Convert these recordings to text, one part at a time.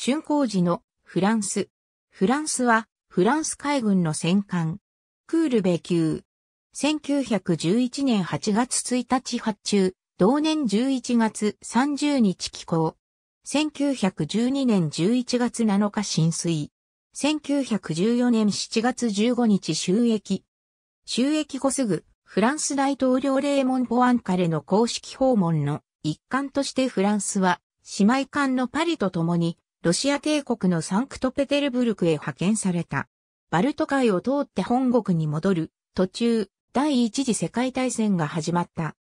春工時のフランス。フランスはフランス海軍の戦艦。クールベ級。1911年8月1日発注、同年11月30日寄港。1912年11月7日浸水。1914年7月15日収益。収益後すぐ、フランス大統領レーモン・ポアンカレの公式訪問の一環としてフランスは、姉妹艦のパリと共にロシア帝国のサンクトペテルブルクへ派遣された。バルト海を通って本国に戻る、途中、第一次世界大戦が始まった。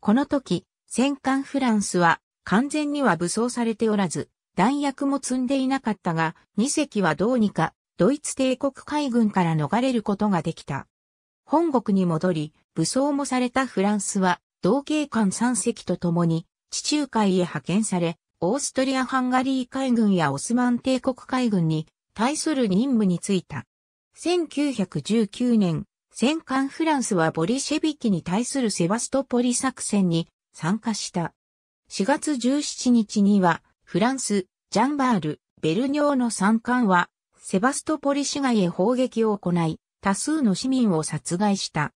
この時、戦艦フランスは完全には武装されておらず、弾薬も積んでいなかったが、2隻はどうにかドイツ帝国海軍から逃れることができた。本国に戻り、武装もされたフランスは、同系艦3隻と共に地中海へ派遣され、オーストリア・ハンガリー海軍やオスマン帝国海軍に対する任務に就いた。1919年、戦艦フランスはボリシェビキに対するセバストポリ作戦に参加した。4月17日には、フランス、ジャンバール、ベルニョーの三艦は、セバストポリ市街へ砲撃を行い、多数の市民を殺害した。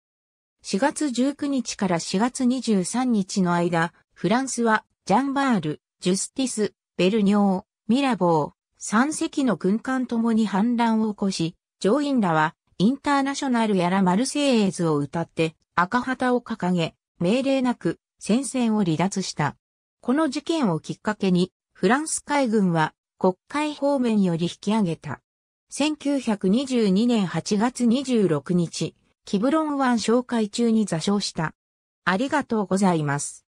4月19日から4月23日の間、フランスはジャンバール、ジュスティス、ベルニョー、ミラボー、三隻の軍艦ともに反乱を起こし、乗員らはインターナショナルやらマルセイエーズを歌って赤旗を掲げ、命令なく戦線を離脱した。この事件をきっかけに、フランス海軍は国会方面より引き上げた。1922年8月26日、キブロン湾紹介中に座礁した。ありがとうございます。